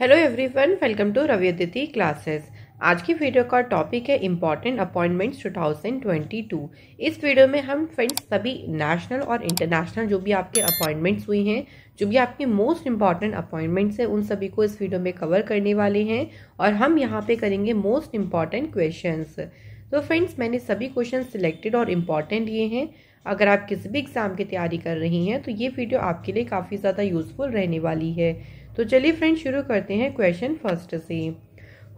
Hello everyone welcome to रविदिति classes आज की वीडियो का टॉपिक है इम्पॉर्टेंट अपॉइंटमेंट्स 2022 इस वीडियो में हम फ्रेंड्स सभी नेशनल और इंटरनेशनल जो भी आपके अपॉइंटमेंट्स हुई हैं जो भी आपके मोस्ट इम्पॉर्टेंट अपॉइंटमेंट्स हैं उन सभी को इस वीडियो में कवर करने वाले हैं और हम यहाँ पे करेंगे मोस्ट इम्पॉर्टेंट क्वेश्चन तो फ्रेंड्स मैंने सभी क्वेश्चन सिलेक्टेड और इम्पॉर्टेंट लिए हैं अगर आप किसी भी एग्ज़ाम की तैयारी कर रही हैं तो ये वीडियो आपके लिए काफ़ी ज़्यादा यूज़फुल रहने वाली है तो चलिए फ्रेंड शुरू करते हैं क्वेश्चन फर्स्ट से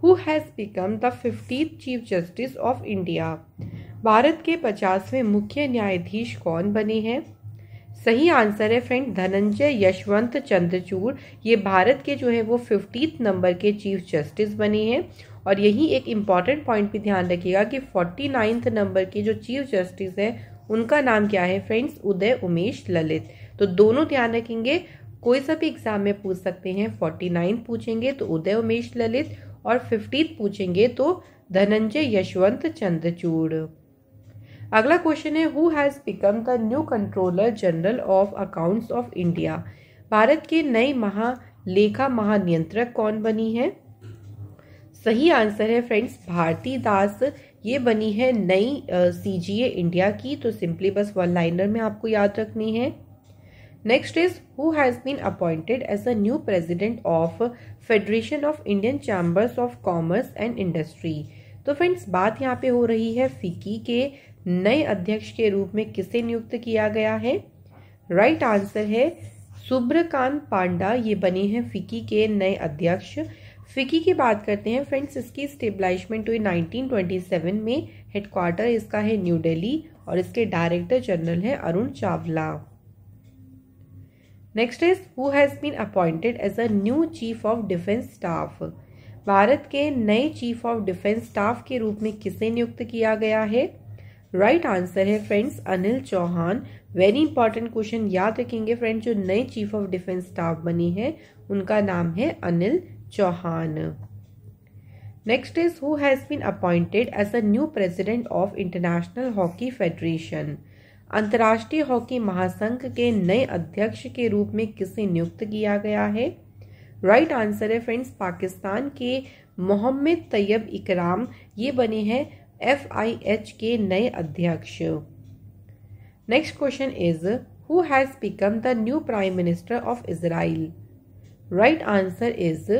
who has become the fifty chief justice of India Bharat के पचासवें मुख्य न्यायाधीश कौन बने हैं सही आंसर है फ्रेंड धनंजय यशवंत चंद्रचूर ये भारत के जो है वो फिफ्टीथ नंबर के चीफ जस्टिस बने हैं और यही एक इम्पॉर्टेंट पॉइंट भी ध्यान रखिएगा कि फोर्टी नाइन्थ नंबर के जो चीफ जस्टिस हैं उनका नाम क्या है फ्रेंड्स उदय उमेश ललित तो दोनों ध्यान रखेंगे कोई सा भी एग्जाम में पूछ सकते हैं फोर्टी नाइन पूछेंगे तो उदय उमेश ललित और फिफ्टी पूछेंगे तो धनंजय यशवंत चंद्रचूड़ अगला क्वेश्चन है who has become the new controller general of accounts of India Bharat के नई महा लेखा महानियंत्रक कौन बनी है सही आंसर है फ्रेंड्स भारती दास ये बनी है नई सी जी ए इंडिया की तो सिंपली बस वन लाइनर में आपको याद रखनी है next is who has been appointed as the new president of federation of Indian chambers of commerce and industry तो फ्रेंड्स बात यहाँ पे हो रही है फिक्की के नए अध्यक्ष के रूप में किसे नियुक्त किया गया है राइट right आंसर है सुब्रकांत पांडा ये बने हैं फिक्की के नए अध्यक्ष फिक्की की बात करते हैं फ्रेंड्स इसकी स्टेबलाइजमेंट हुई 1927 में हेडक्वार्टर इसका है न्यू दिल्ली और इसके डायरेक्टर जनरल है Arun Chawla next is who has been appointed as a new chief of defence staff Bharat के नए चीफ ऑफ डिफेंस स्टाफ के रूप में किसे नियुक्त किया गया है राइट right आंसर है friends Anil Chauhan very important question याद रखेंगे फ्रेंड्स जो नए चीफ ऑफ डिफेंस स्टाफ बनी है उनका नाम है Anil Chauhan next is who has been appointed as a new president of international hockey federation अंतर्राष्ट्रीय हॉकी महासंघ के नए अध्यक्ष के रूप में किसे नियुक्त किया गया है राइट right आंसर है फ्रेंड्स पाकिस्तान के मोहम्मद तैयब इकराम ये बने हैं एफ आई एच के नए अध्यक्ष next question is who has become the new prime minister of Israel right answer is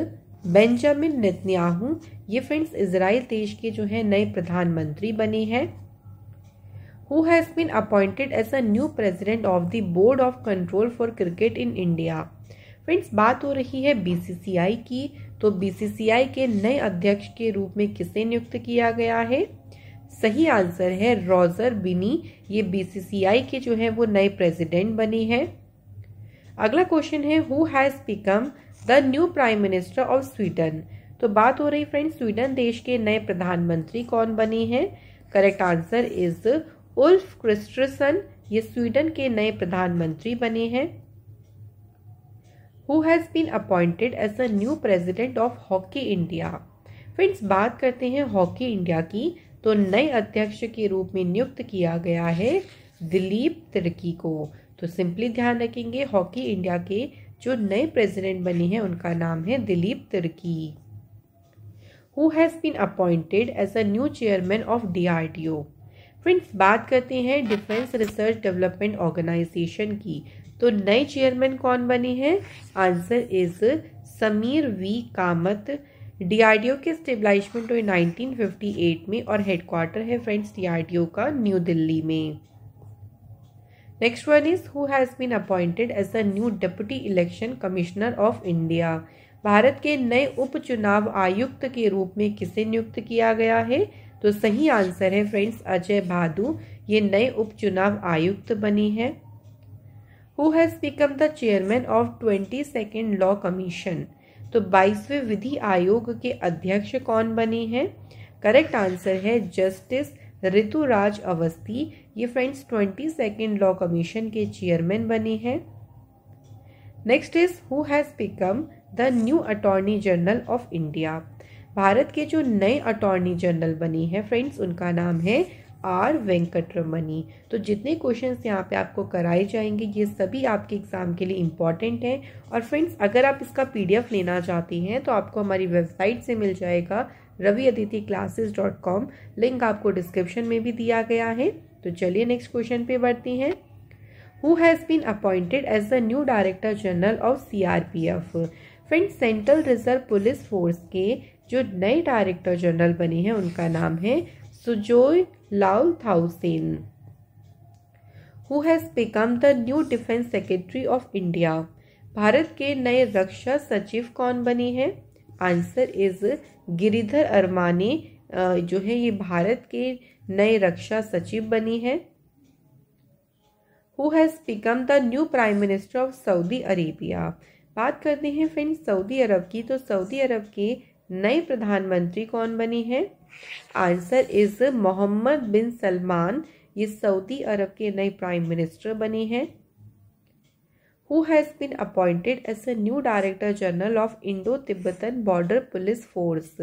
Benjamin Netanyahu ये फ्रेंड्स इसराइल देश के जो है नए प्रधानमंत्री बने हैं who has been appointed as a new president of the board of control for cricket in India. Friends बात हो रही है बीसीसीआई की तो बीसीसीआई के नए अध्यक्ष के रूप में किसे नियुक्त किया गया है सही आंसर है रोजर बिनी ये बीसीसीआई के जो है वो नए प्रेसिडेंट बने हैं अगला क्वेश्चन है who has become the new prime minister of Sweden तो बात हो रही फ्रेंड्स स्वीडन देश के नए प्रधानमंत्री कौन बने हैं correct answer is Ulf Kristersson ये स्वीडन के नए प्रधानमंत्री बने हैं who has been appointed as a new president of hockey India friends बात करते हैं हॉकी इंडिया की तो नए अध्यक्ष के रूप में नियुक्त किया गया है दिलीप तिर्की को तो सिंपली ध्यान रखेंगे हॉकी इंडिया के जो नए प्रेसिडेंट बने हैं उनका नाम है Dilip Tirkey who has been appointed as a new chairman of D R T O friends बात करते हैं डिफेंस रिसर्च डेवलपमेंट ऑर्गेनाइजेशन की तो नए चेयरमैन कौन बने हैं answer is Sameer V Kamat DRDO के स्टेबलाइशमेंट हुए 1958 में और हेडक्वार्टर है फ्रेंड्स डीआरडीओ का न्यू दिल्ली में next one is who has been appointed as a new deputy election commissioner of India Bharat के नए उप चुनाव आयुक्त के रूप में किसे नियुक्त किया गया है तो सही आंसर है फ्रेंड्स अजय भादू ये नए उपचुनाव आयुक्त बनी है who has become the chairman of twenty second law commission तो बाईसवें विधि आयोग के अध्यक्ष कौन बनी है करेक्ट आंसर है जस्टिस ऋतुराज अवस्थी ये friends twenty second law commission के चेयरमैन बने हैं next is who has become the new attorney general of India Bharat के जो नए अटॉर्नी जनरल बनी है फ्रेंड्स उनका नाम है आर वेंकट रमनी तो जितने क्वेश्चंस यहाँ पे आपको कराए जाएंगे ये सभी आपके एग्ज़ाम के लिए इम्पॉर्टेंट हैं और फ्रेंड्स अगर आप इसका पीडीएफ लेना चाहती हैं तो आपको हमारी वेबसाइट से मिल जाएगा Ravi Aditi classes dot com link आपको डिस्क्रिप्शन में भी दिया गया है तो चलिए नेक्स्ट क्वेश्चन पे बढ़ती हैं who has been appointed as the new director general of C R P F friends central reserve police force के जो नए डायरेक्टर जनरल बने हैं उनका नाम है Sujoy Lal Thaosen who has become the new defence secretary of India Bharat के नए रक्षा सचिव कौन बनी है आंसर इज गिरिधर अरमानी जो है ये भारत के नए रक्षा सचिव बनी है who has become the new prime minister of Saudi Arabia बात करते हैं फ्रेंड सऊदी अरब की तो सऊदी अरब के नई प्रधानमंत्री कौन बनी है answer is Mohammed bin Salman ये सऊदी अरब के नए प्राइम मिनिस्टर बनी हैं who has been appointed as a new director general of Indo Tibetan border police force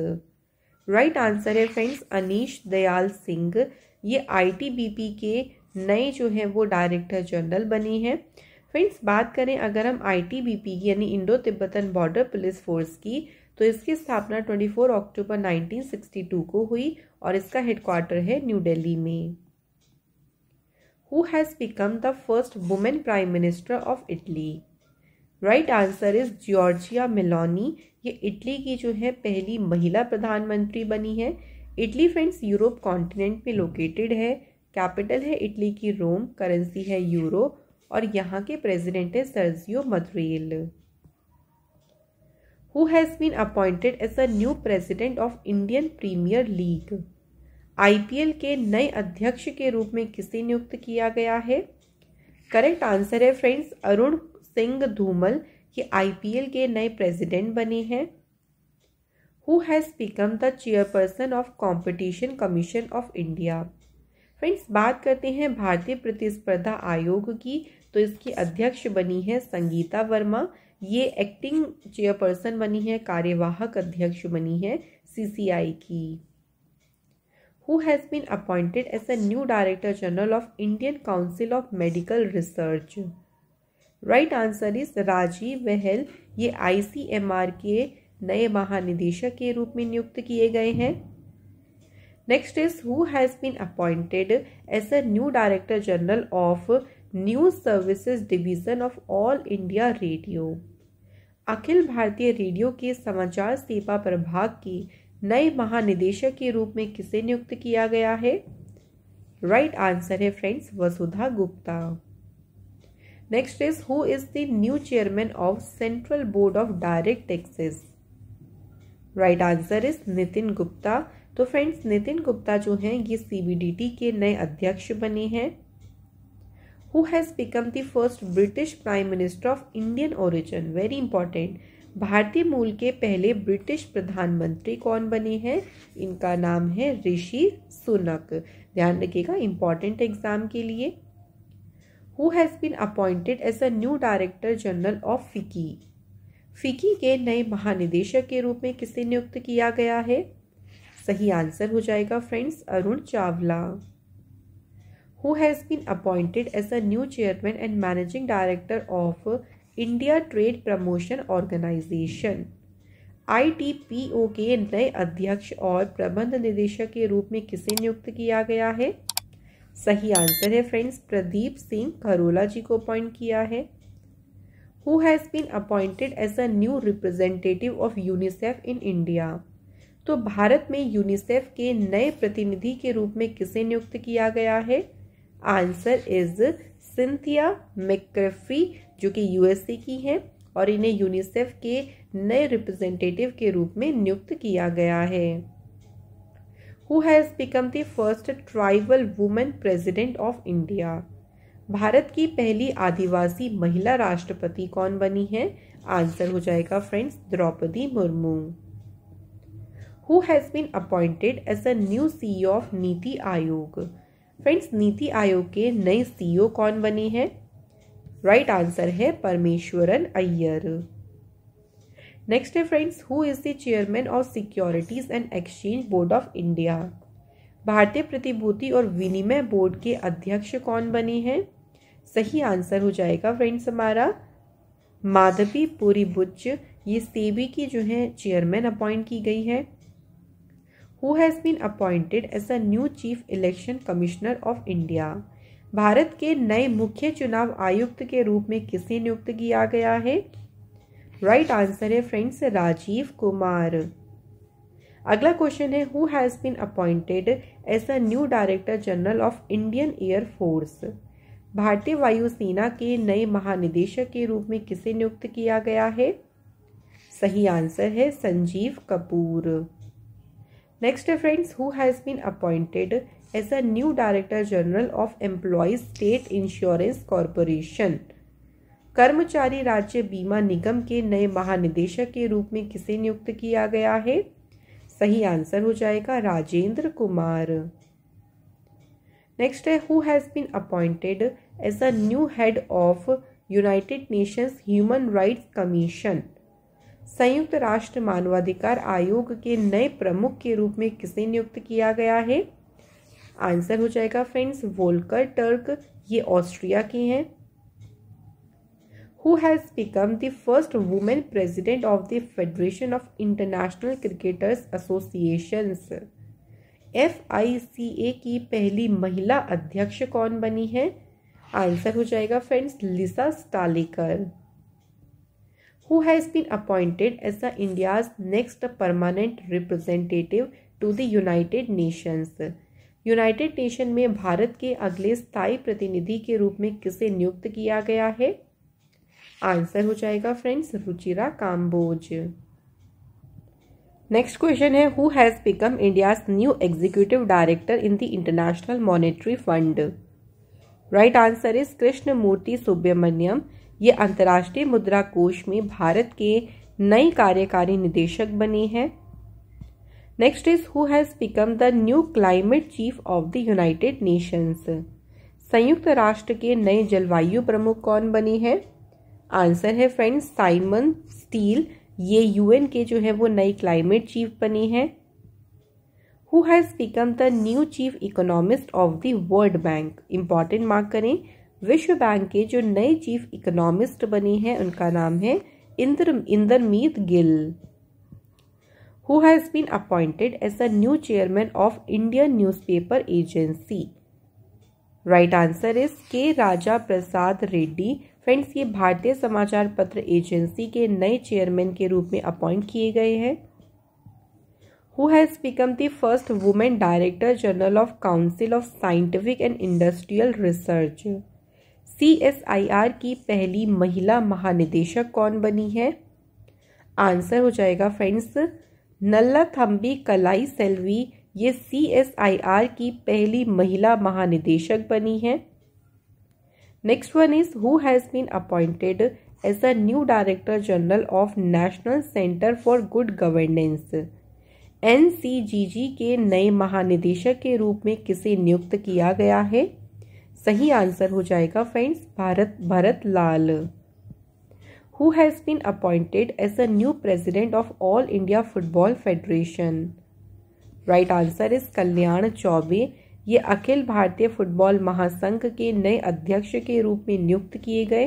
right answer है फ्रेंड्स अनिश दयाल सिंह ये आईटीबीपी के नए जो है वो डायरेक्टर जनरल बनी हैं फ्रेंड्स बात करें अगर हम आईटीबीपी की यानी Indo Tibetan border police force की तो इसकी स्थापना 24 अक्टूबर 1962 को हुई और इसका हेडक्वार्टर है न्यू दिल्ली में who has become the first women prime minister of Italy right answer is Giorgia Meloni ये इटली की जो है पहली महिला प्रधानमंत्री बनी है इटली फ्रेंड्स यूरोप कॉन्टिनेंट में लोकेटेड है कैपिटल है इटली की रोम करेंसी है यूरो और यहाँ के प्रेसिडेंट है Sergio Mattarella who has been appointed as the new president of Indian Premier League. IPL के नए अध्यक्ष के रूप में किसे नियुक्त किया गया है करेक्ट आंसर है फ्रेंड्स अरुण सिंह धूमल ये आईपीएल के नए प्रेसिडेंट बने हैं who has become the chairperson of competition commission of India friends बात करते हैं भारतीय प्रतिस्पर्धा आयोग की तो इसकी अध्यक्ष बनी है संगीता वर्मा ये एक्टिंग चेयरपर्सन बनी है कार्यवाहक अध्यक्ष बनी है सीसीआई की who has been appointed as a new director general of Indian council of medical research right answer is Rajiv Bahl ये आईसीएमआर के नए महानिदेशक के रूप में नियुक्त किए गए हैं next is who has been appointed as a new director general of news services division of All India Radio अखिल भारतीय रेडियो के समाचार सेवा प्रभाग की नए महानिदेशक के रूप में किसे नियुक्त किया गया है राइट आंसर है friends Vasudha Gupta next is who is the new chairman of central board of direct taxes right answer is Nitin Gupta तो फ्रेंड्स नितिन गुप्ता जो हैं ये सीबीडीटी के नए अध्यक्ष बने हैं who has become the first British Prime Minister of Indian origin. Very important. भारतीय मूल के पहले ब्रिटिश प्रधानमंत्री कौन बने हैं इनका नाम है ऋषि सुनक ध्यान रखिएगा इंपॉर्टेंट एग्जाम के लिए who has been appointed as a new director general of FICCI FICCI के नए महानिदेशक के रूप में किसे नियुक्त किया गया है सही आंसर हो जाएगा friends Arun Chawla who has been appointed as the new chairman and managing director of India trade promotion organisation ओ के नए अध्यक्ष और प्रबंध निदेशक के रूप में किसे नियुक्त किया गया है सही आंसर है फ्रेंड्स प्रदीप सिंह खरोला जी को अपॉइंट किया है who has been appointed as a new representative of UNICEF in India तो भारत में यूनिसेफ के नए प्रतिनिधि के रूप में किसे नियुक्त किया गया है आंसर इज सिंथिया मेक्रेफी जो कि यूएसए की है और इन्हें यूनिसेफ के नए रिप्रेजेंटेटिव के रूप में नियुक्त किया गया है who has become the first tribal women president of India Bharat की पहली आदिवासी महिला राष्ट्रपति कौन बनी है आंसर हो जाएगा friends Droupadi Murmu who has been appointed as a new C of NITI Aayog friends नीति आयोग के नए सीईओ e कौन बने हैं राइट आंसर है परमेश्वरन अय्यर नेक्स्ट है friends who is the chairman of securities and exchange board of India भारतीय प्रतिभूति और विनिमय बोर्ड के अध्यक्ष कौन बने हैं सही आंसर हो जाएगा फ्रेंड्स हमारा माधवी पुरी बुच्च ये सेबी e की जो है चेयरमैन अपॉइंट की गई है who has been appointed as a new chief election commissioner of India Bharat के नए मुख्य चुनाव आयुक्त के रूप में किसे नियुक्त किया गया है राइट आंसर है फ्रेंड्स राजीव कुमार अगला क्वेश्चन है who has been appointed as a new director general of Indian air force भारतीय वायुसेना के नए महानिदेशक के रूप में किसे नियुक्त किया गया है सही आंसर है Sanjeev Kapoor next friends who has been appointed as a new director general of employees state insurance corporation कर्मचारी राज्य बीमा निगम के नए महानिदेशक के रूप में किसे नियुक्त किया गया है सही आंसर हो जाएगा राजेंद्र कुमार नेक्स्ट है who has been appointed as a new head of United Nations human rights commission संयुक्त राष्ट्र मानवाधिकार आयोग के नए प्रमुख के रूप में किसे नियुक्त किया गया है आंसर हो जाएगा फ्रेंड्स वोल्कर टर्क ये ऑस्ट्रिया की हैं who has become the first women president of the federation of international cricketers associations F I C A की पहली महिला अध्यक्ष कौन बनी है आंसर हो जाएगा friends Lisa Sthalekar who has been appointed as the India's next permanent representative to the United Nations. United Nation में भारत के अगले स्थायी प्रतिनिधि के रूप में किसे नियुक्त किया गया है आंसर हो जाएगा friends Ruchira Kamboj next question है who has become India's new executive director in the international monetary fund right answer is Krishna Murthy Subramanian ये अंतर्राष्ट्रीय मुद्रा कोष में भारत के नए कार्यकारी निदेशक बने हैं next is who has become the new climate chief of the United Nations संयुक्त राष्ट्र के नए जलवायु प्रमुख कौन बने हैं आंसर है फ्रेंड्स साइमन स्टील ये यूएन के जो है वो नए क्लाइमेट चीफ बने हैं who has become the new chief economist of the world bank important mark करें विश्व बैंक के जो नए चीफ इकोनॉमिस्ट बने हैं उनका नाम है Indra Indermit Gill who been appointed as a new chairman of Indian news paper agency right answer is K Raja Prasad Reddy friends ये भारतीय समाचार पत्र एजेंसी के नए चेयरमैन के रूप में अपॉइंट किए गए हैं who has become the first women director general of council of scientific and industrial research C की पहली महिला महानिदेशक कौन बनी है आंसर हो जाएगा फ्रेंड्स नल्ला थम्बी कलाई सेल्वी ये सी की पहली महिला महानिदेशक बनी है next one is who has been appointed as a new director general of national centre for good governance N के नए महानिदेशक के रूप में किसे नियुक्त किया गया है सही आंसर हो जाएगा friends Bharat Bharat Lal who has been appointed as a new president of All India Football Federation right answer is Kalyan Chaubey ये अखिल भारतीय फुटबॉल महासंघ के नए अध्यक्ष के रूप में नियुक्त किए गए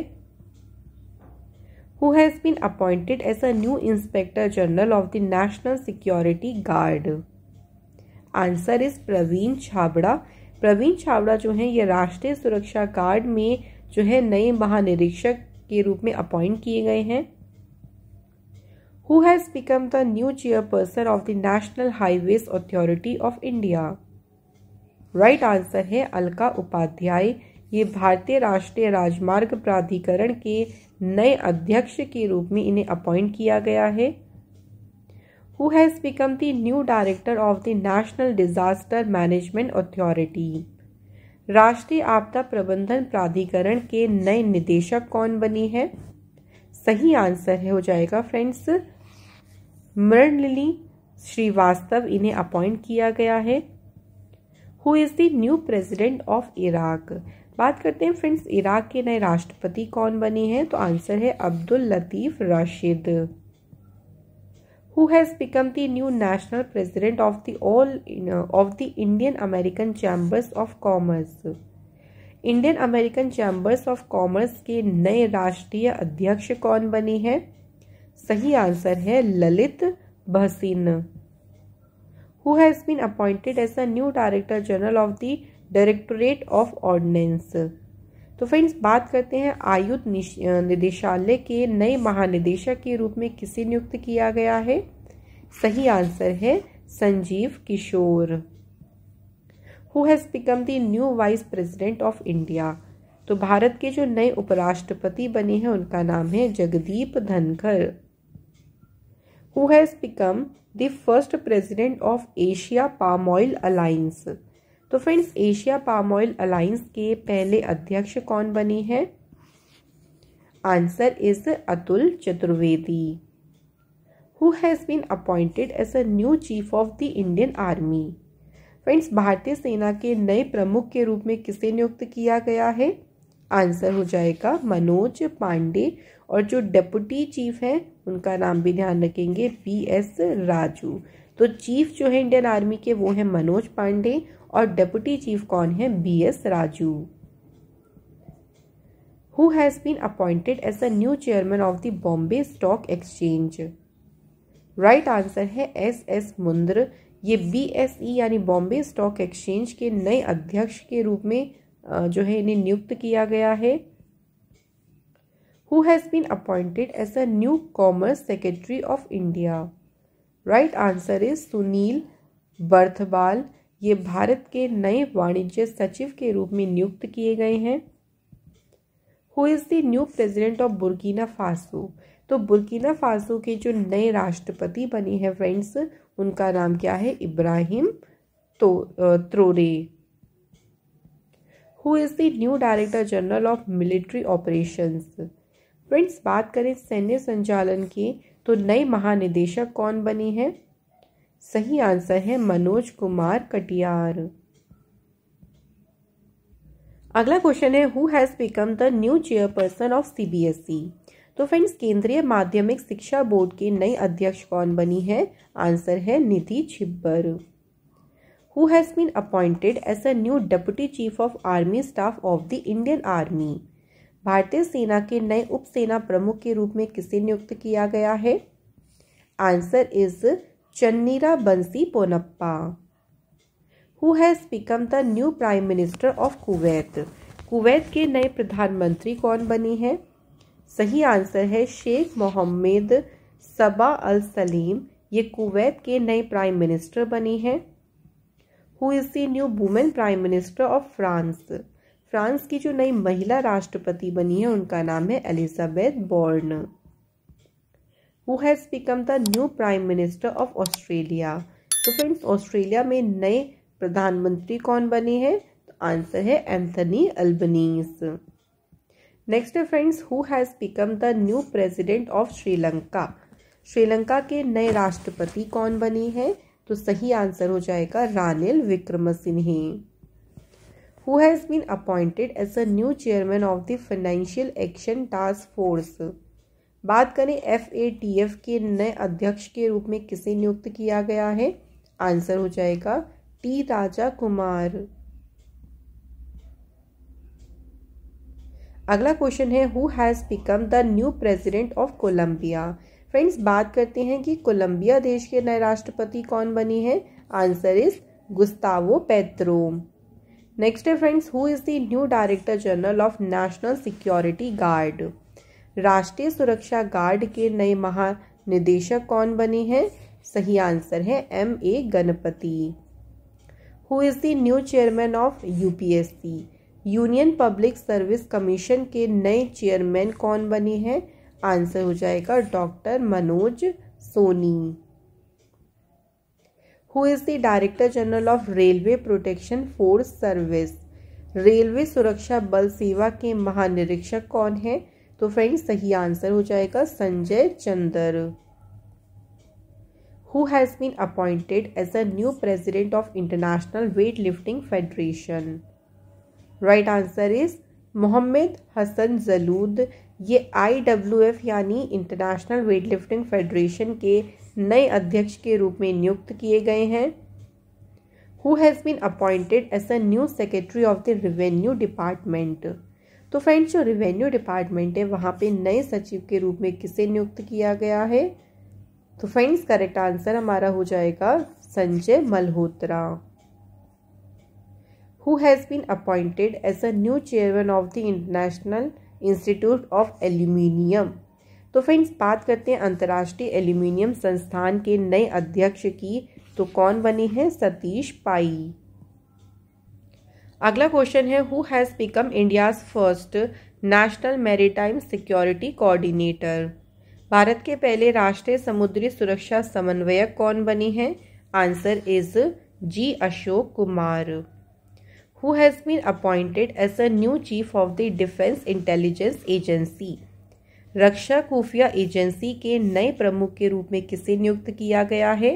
who has been appointed as a new inspector general of the national security guard answer is Praveen Chhabra Praveen छावड़ा जो हैं ये राष्ट्रीय सुरक्षा गार्ड में जो है नए महानिरीक्षक के रूप में अपॉइंट किए गए हैं who has become the new chairperson of the national highways authority of India right answer है अलका उपाध्याय ये भारतीय राष्ट्रीय राजमार्ग प्राधिकरण के नए अध्यक्ष के रूप में इन्हें अपॉइंट किया गया है who has become the new director of the National Disaster Management Authority. राष्ट्रीय आपदा प्रबंधन प्राधिकरण के नए निदेशक कौन बनी है सही आंसर है हो जाएगा फ्रेंड्स मृणलिनी श्रीवास्तव इन्हें अपॉइंट किया गया है who is the new president of Iraq बात करते हैं फ्रेंड्स इराक के नए राष्ट्रपति कौन बने हैं तो आंसर है Abdul Latif Rashid who has become the new national president of the all uh, of the Indian American Chambers of Commerce. Indian American chambers of commerce के नए राष्ट्रीय अध्यक्ष कौन बने हैं सही आंसर है Lalit Bhasin who has been appointed as a new director general of the directorate of ordnance तो फ्रेंड्स बात करते हैं आयुध निदेशालय के नए महानिदेशक के रूप में किसे नियुक्त किया गया है सही आंसर है Sanjeev Kishore who has become the new vice president of India तो भारत के जो नए उपराष्ट्रपति बने हैं उनका नाम है Jagdeep Dhankhar who has become the first president of Asia palm oil alliance तो friends Asia palm oil alliance के पहले अध्यक्ष कौन बने हैं answer is Atul Chaturvedi who has been appointed as a new chief of the Indian army friends भारतीय सेना के नए प्रमुख के रूप में किसे नियुक्त किया गया है आंसर हो जाएगा मनोज पांडे और जो डेप्यूटी चीफ है उनका नाम भी ध्यान रखेंगे पी एस राजू तो चीफ जो है इंडियन आर्मी के वो है मनोज पांडे और डेप्यूटी चीफ कौन है B S Raju who has been appointed as the new chairman of the Bombay stock exchange right answer है एस एस मुंद्र ये बी एस ई यानी बॉम्बे स्टॉक एक्सचेंज के नए अध्यक्ष के रूप में जो है इन्हें नियुक्त किया गया है who has been appointed as a new commerce secretary of India right answer is Sunil Barthwal ये भारत के नए वाणिज्य सचिव के रूप में नियुक्त किए गए हैं who is the new president of Burkina Faso तो बुर्कीना फासो के जो नए राष्ट्रपति बने हैं फ्रेंड्स उनका नाम क्या है इब्राहिम तो Traore who is the new director general of military operations friends बात करें सैन्य संचालन की तो नए महानिदेशक कौन बने हैं सही आंसर है मनोज कुमार कटियार अगला क्वेश्चन है who has become the new chairperson of CBSE तो फ्रेंड्स केंद्रीय माध्यमिक शिक्षा बोर्ड के नए अध्यक्ष कौन बनी है आंसर है Nidhi Chhibber who has been appointed as a new deputy chief of army staff of the Indian army भारतीय सेना के नए उप सेना प्रमुख के रूप में किसे नियुक्त किया गया है answer is Channira Bansi Ponnappa who has become the new prime minister of Kuwait Kuwait के नए प्रधानमंत्री कौन बनी है सही आंसर है शेख मोहम्मद सबा अल सलीम ये कुवैत के नए प्राइम मिनिस्टर बनी है who is the new women prime minister of France France की जो नई महिला राष्ट्रपति बनी है उनका नाम है Elisabeth Borne who has become the new prime minister of Australia तो फ्रेंड्स ऑस्ट्रेलिया में नए प्रधानमंत्री कौन बने हैं तो answer is Anthony Albanese next है friends who has become the new president of Sri Lanka Sri Lanka के नए राष्ट्रपति कौन बने हैं तो सही आंसर हो जाएगा Ranil विक्रमसिन्हे who has been appointed as the new chairman of the Financial Action Task Force. बात करें एफ ए टी एफ के नए अध्यक्ष के रूप में किसे नियुक्त किया गया है आंसर हो जाएगा टी राजा कुमार अगला क्वेश्चन है who has become the new president of Colombia friends बात करते हैं कि कोलंबिया देश के नए राष्ट्रपति कौन बनी है answer is Gustavo Petro next है friends who is the new director general of national security guard राष्ट्रीय सुरक्षा गार्ड के नए महानिदेशक कौन बने हैं सही आंसर है M A Ganapathy who is the new chairman of UPSC union public service commission के नए चेयरमैन कौन बने हैं आंसर हो जाएगा doctor Manoj Soni who is the director general of railway protection force service railway सुरक्षा बल सेवा के महानिरीक्षक कौन है तो फ्रेंड्स सही आंसर हो जाएगा Sanjay Chander who has been appointed as a new president of international weightlifting federation right answer is Mohammed Hasan Jalood ये आई डब्ल्यू एफ यानी इंटरनेशनल वेट लिफ्टिंग फेडरेशन के नए अध्यक्ष के रूप में नियुक्त किए गए हैं who has been appointed as a new secretary of the revenue department तो फ्रेंड्स जो रिवेन्यू डिपार्टमेंट है वहाँ पे नए सचिव के रूप में किसे नियुक्त किया गया है तो फ्रेंड्स करेक्ट आंसर हमारा हो जाएगा Sanjay Malhotra who has been appointed as a new chairman of the international institute of aluminium तो फ्रेंड्स बात करते हैं अंतर्राष्ट्रीय एल्यूमिनियम संस्थान के नए अध्यक्ष की तो कौन बने हैं सतीश पाई अगला क्वेश्चन है who has become India's first national maritime security coordinator Bharat के पहले राष्ट्रीय समुद्री सुरक्षा समन्वयक कौन बने हैं answer is G Ashok Kumar who has been appointed as a new chief of the defence intelligence agency रक्षा खुफिया एजेंसी के नए प्रमुख के रूप में किसे नियुक्त किया गया है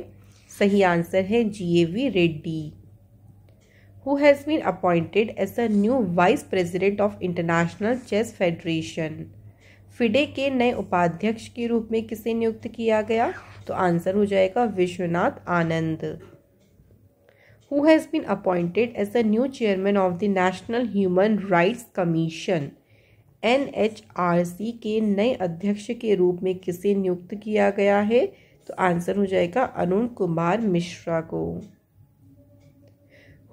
सही आंसर है G A V Reddy who has been appointed as a new vice president of international chess federation FIDE के नए उपाध्यक्ष के रूप में किसे नियुक्त किया गया तो आंसर हो जाएगा Vishwanath Anand who has been appointed as a new chairman of the national human rights commission सी के नए अध्यक्ष के रूप में किसे नियुक्त किया गया है तो आंसर हो जाएगा अरुण कुमार मिश्रा को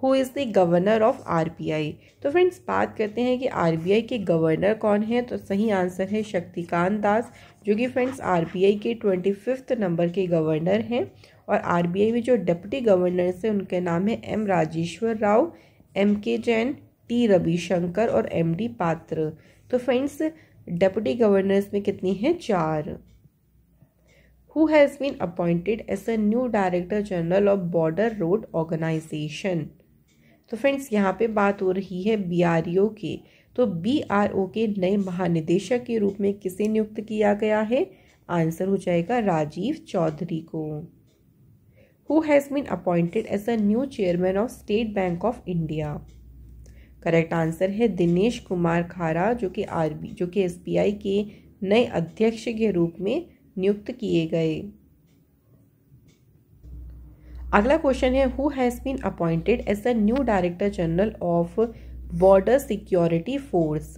who is the governor of I तो फ्रेंड्स बात करते हैं कि आई के गवर्नर कौन है तो सही आंसर है शक्तिकांत दास जो कि फ्रेंड्स आई के ट्वेंटी फिफ्थ नंबर के गवर्नर हैं और आई में जो डिप्टी गवर्नर हैं उनके नाम है एम राजेश्वर राव एम के जैन टी रविशंकर और एम डी पात्र तो फ्रेंड्स डेप्यूटी गवर्नर्स में कितनी हैं चार who has been appointed as a new director general of border road organisation तो फ्रेंड्स यहाँ पे बात हो रही है बी आर ओ के तो बी आर ओ के नए महानिदेशक के रूप में किसे नियुक्त किया गया है आंसर हो जाएगा राजीव चौधरी को who has been appointed as a new chairman of State Bank of India correct answer है दिनेश कुमार खारा जो कि आरबी जो कि एसबीआई के नए अध्यक्ष के रूप में नियुक्त किए गए अगला क्वेश्चन है who has been appointed as a new director general of border security force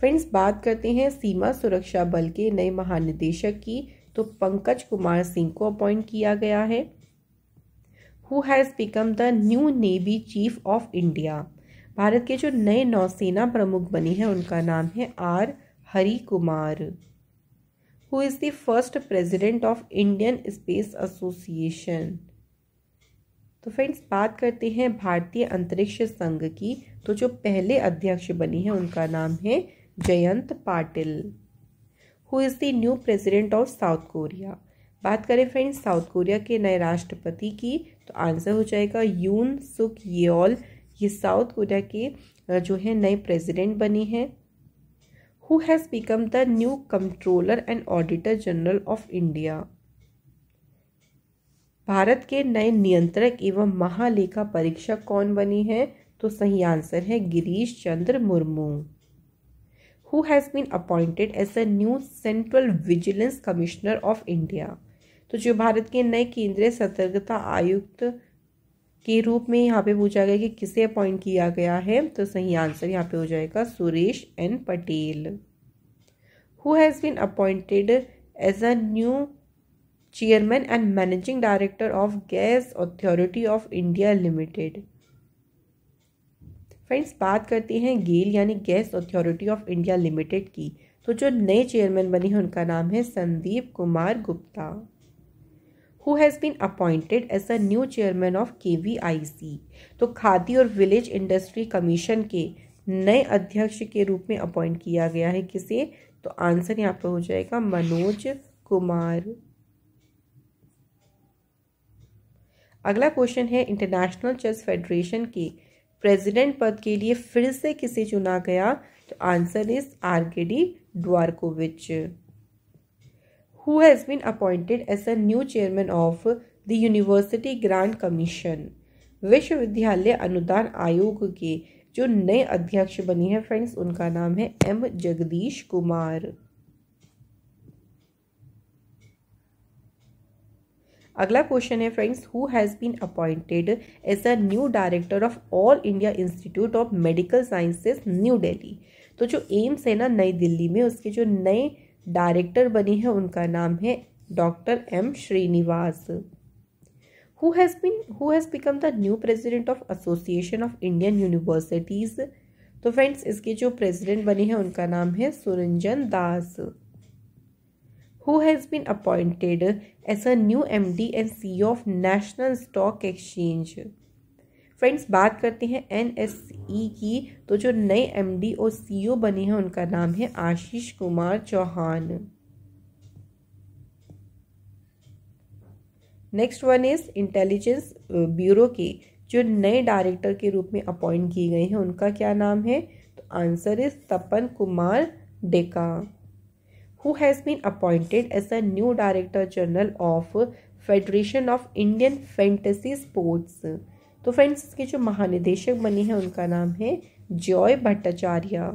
friends बात करते हैं सीमा सुरक्षा बल के नए महानिदेशक की तो पंकज कुमार सिंह को अपॉइंट किया गया है who has become the new navy chief of India Bharat के जो नए नौसेना प्रमुख बने हैं उनका नाम है R Hari Kumar who is the first president of Indian space association तो फ्रेंड्स बात करते हैं भारतीय अंतरिक्ष संघ की तो जो पहले अध्यक्ष बने हैं उनका नाम है Jayant Patil who is the new president of South Korea बात करें फ्रेंड्स साउथ कोरिया के नए राष्ट्रपति की तो आंसर हो जाएगा यून सुक योल ये साउथ कोरिया के जो है नए प्रेसिडेंट बनी हैं who has become the new controller and auditor general of India Bharat के नए नियंत्रक एवं महालेखा परीक्षक कौन बनी है तो सही आंसर है Girish Chandra Murmu who has been appointed as a new central vigilance commissioner of India तो जो भारत के नए केंद्रीय सतर्कता आयुक्त के रूप में यहाँ पे पूछा गया कि किसे अपॉइंट किया गया है तो सही आंसर यहाँ पे हो जाएगा Suresh N Patel who has been appointed as a new chairman and managing director of gas authority of India limited friends बात करते हैं गेल यानी gas authority of India limited की तो जो नए चेयरमैन बने हैं उनका नाम है Sandeep Kumar Gupta been appointed as a new chairman of K V I C तो खादी और विलेज इंडस्ट्री कमीशन के नए अध्यक्ष के रूप में अपॉइंट किया गया है किसे तो आंसर यहाँ पर हो जाएगा मनोज कुमार अगला क्वेश्चन है इंटरनेशनल चेस फेडरेशन के प्रेसिडेंट पद के लिए फिर से किसे चुना गया तो answer is Arkady Dvorkovich who has been appointed as the new chairman of the university grant commission विश्वविद्यालय अनुदान आयोग के जो नए अध्यक्ष बनी है फ्रेंड्स उनका नाम है एम जगदीश कुमार अगला क्वेश्चन है friends who has been appointed as a new director of All India Institute of Medical Sciences New Delhi तो जो एम्स है ना नई दिल्ली में उसके जो नए डायरेक्टर बनी है उनका नाम है doctor M Srinivas who has been who has become the new president of association of Indian universities तो फ्रेंड्स इसके जो प्रेसिडेंट बने हैं उनका नाम है Suranjan Das who has been appointed as a new M D and C of national stock exchange friends बात करते हैं एन e की तो जो नए एम और सी बने हैं उनका नाम है Ashish Kumar Chauhan next one is intelligence bureau के जो नए डायरेक्टर के रूप में अपॉइंट किए गए हैं उनका क्या नाम है तो answer is Tapan Kumar Deka who has been appointed as a new director general of federation of Indian fantasy sports तो फ्रेंड्स इसके जो महानिदेशक बने हैं उनका नाम है Joy Bhattacharya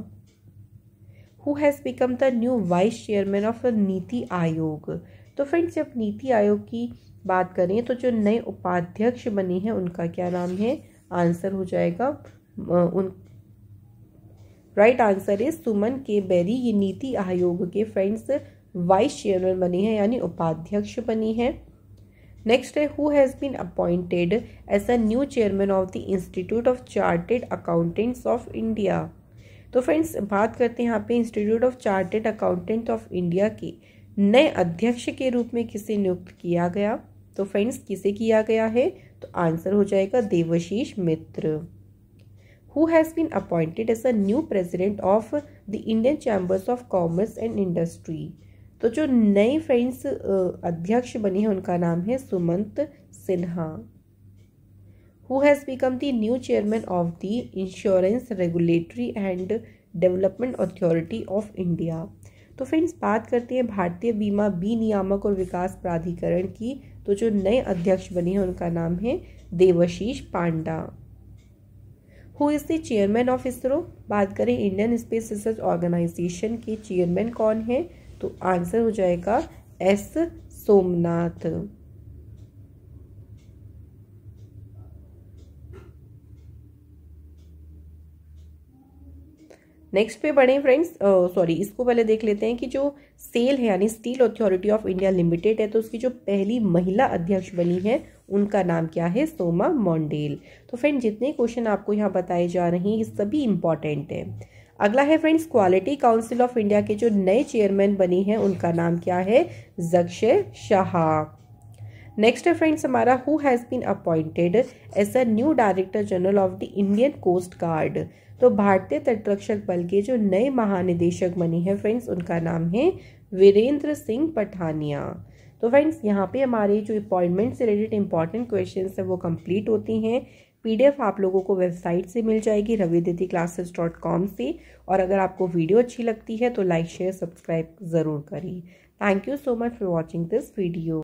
who has become the new vice chairman of NITI Aayog तो फ्रेंड्स जब नीति आयोग की बात करें तो जो नए उपाध्यक्ष बने हैं उनका क्या नाम है आंसर हो जाएगा उन राइट आंसर है सुमन के बेरी ये नीति आयोग के फ्रेंड्स वाइस चेयरमैन बने हैं यानी उपाध्यक्ष बनी हैं नेक्स्ट है who has been appointed as a new chairman of the institute of chartered accountants of India तो फ्रेंड्स बात करते हैं यहाँ पे institute of chartered accountant of India के नए अध्यक्ष के रूप में किसे नियुक्त किया गया तो फ्रेंड्स किसे किया गया है तो आंसर हो जाएगा Debashish Mitra who has been appointed as a new president of the Indian chambers of commerce and industry तो जो नई फ्रेंड्स अध्यक्ष बने हैं उनका नाम है Sumant Sinha who has become the new chairman of the insurance regulatory and development authority of India तो फ्रेंड्स बात करते हैं भारतीय बीमा बी नियामक और विकास प्राधिकरण की तो जो नए अध्यक्ष बने हैं उनका नाम है Debashish Panda who is the chairman of ISRO बात करें इंडियन स्पेस रिसर्च ऑर्गेनाइजेशन के चेयरमैन कौन है तो आंसर हो जाएगा एस सोमनाथ नेक्स्ट पे बढ़े फ्रेंड्स सॉरी इसको पहले देख लेते हैं कि जो सेल है यानी steel authority of India limited है तो उसकी जो पहली महिला अध्यक्ष बनी है उनका नाम क्या है सोमा मोंडेल तो फ्रेंड जितने क्वेश्चन आपको यहाँ बताए जा रहे हैं ये सभी इंपॉर्टेंट है अगला है friends quality council of India के जो नए चेयरमैन बनी हैं उनका नाम क्या है जक्शे शाह नेक्स्ट है फ्रेंड्स हमारा who has been appointed as a new director general of the Indian coast guard तो भारतीय तटरक्षक बल के जो नए महानिदेशक बनी है फ्रेंड्स उनका नाम है वीरेंद्र सिंह पठानिया तो फ्रेंड्स यहाँ पे हमारे जो अपॉइंटमेंट से रिलेटेड इंपॉर्टेंट क्वेश्चन है वो कंप्लीट होती हैं पीडीएफ आप लोगों को वेबसाइट से मिल जाएगी रविदिति क्लासेस डॉट कॉम से और अगर आपको वीडियो अच्छी लगती है तो लाइक शेयर सब्सक्राइब ज़रूर करें thank you so much for watching this video